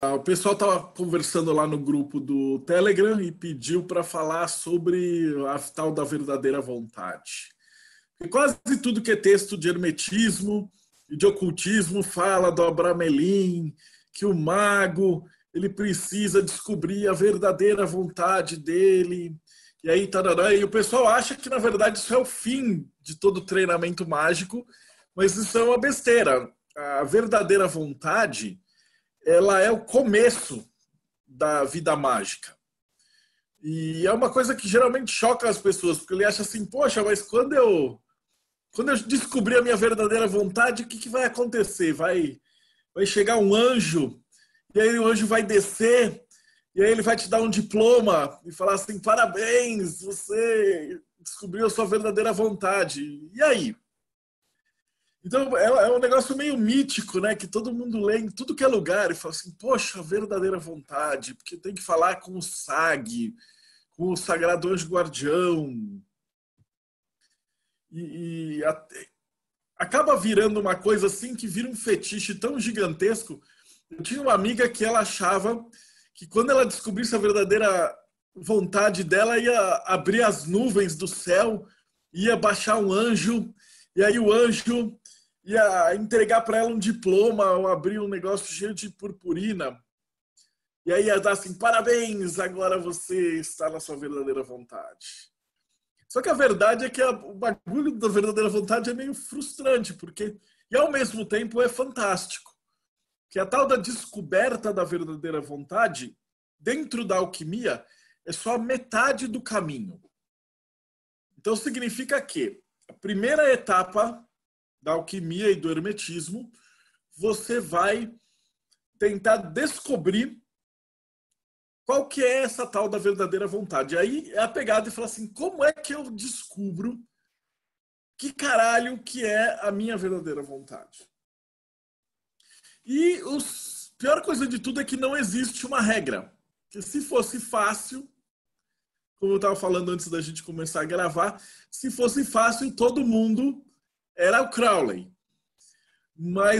Ah, o pessoal estava conversando lá no grupo do Telegram e pediu para falar sobre a tal da verdadeira vontade. E quase tudo que é texto de hermetismo e de ocultismo fala do Abramelin, que o mago ele precisa descobrir a verdadeira vontade dele. E aí, tarará, e o pessoal acha que na verdade isso é o fim de todo treinamento mágico, mas isso é uma besteira. A verdadeira vontade ela é o começo da vida mágica. E é uma coisa que geralmente choca as pessoas, porque ele acha assim, poxa, mas quando eu quando eu descobrir a minha verdadeira vontade, o que, que vai acontecer? Vai vai chegar um anjo, e aí o anjo vai descer, e aí ele vai te dar um diploma e falar assim: "Parabéns, você descobriu a sua verdadeira vontade". E aí? Então é, é, um negócio meio mítico, né? Que todo mundo lê em tudo que é lugar e fala assim, poxa, verdadeira vontade, porque tem que falar com o SAG, com o Sagrado Anjo Guardião. E, e até, acaba virando uma coisa assim que vira um fetiche tão gigantesco. Eu tinha uma amiga que ela achava que quando ela descobrisse a verdadeira vontade dela, ia abrir as nuvens do céu, ia baixar um anjo, e aí o anjo ia entregar para ela um diploma ou abrir um negócio cheio de purpurina. E aí ia dar assim: parabéns, agora você está na sua verdadeira vontade. Só que a verdade é que a, o bagulho da verdadeira vontade é meio frustrante, porque, e ao mesmo tempo, é fantástico. Que a tal da descoberta da verdadeira vontade, dentro da alquimia, é só metade do caminho. Então significa que a primeira etapa da alquimia e do hermetismo, você vai tentar descobrir qual que é essa tal da verdadeira vontade. Aí é a pegada e fala assim, como é que eu descubro que caralho que é a minha verdadeira vontade? E a pior coisa de tudo é que não existe uma regra. Que se fosse fácil, como eu estava falando antes da gente começar a gravar, se fosse fácil, todo mundo era o Crowley. Mas